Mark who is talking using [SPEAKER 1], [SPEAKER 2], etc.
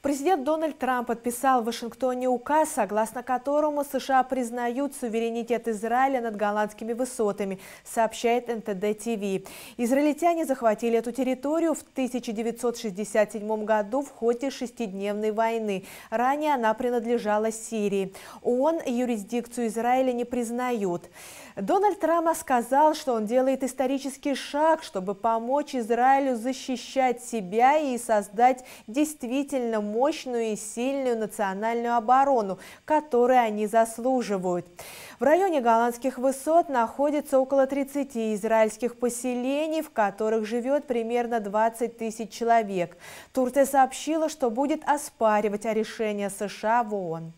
[SPEAKER 1] Президент Дональд Трамп подписал в Вашингтоне указ, согласно которому США признают суверенитет Израиля над голландскими высотами, сообщает НТД-ТВ. Израильтяне захватили эту территорию в 1967 году в ходе шестидневной войны. Ранее она принадлежала Сирии. ООН юрисдикцию Израиля не признают. Дональд Трамп сказал, что он делает исторический шаг, чтобы помочь Израилю защищать себя и создать действительно мощную и сильную национальную оборону, которую они заслуживают. В районе голландских высот находится около 30 израильских поселений, в которых живет примерно 20 тысяч человек. Турция сообщила, что будет оспаривать решение США в ООН.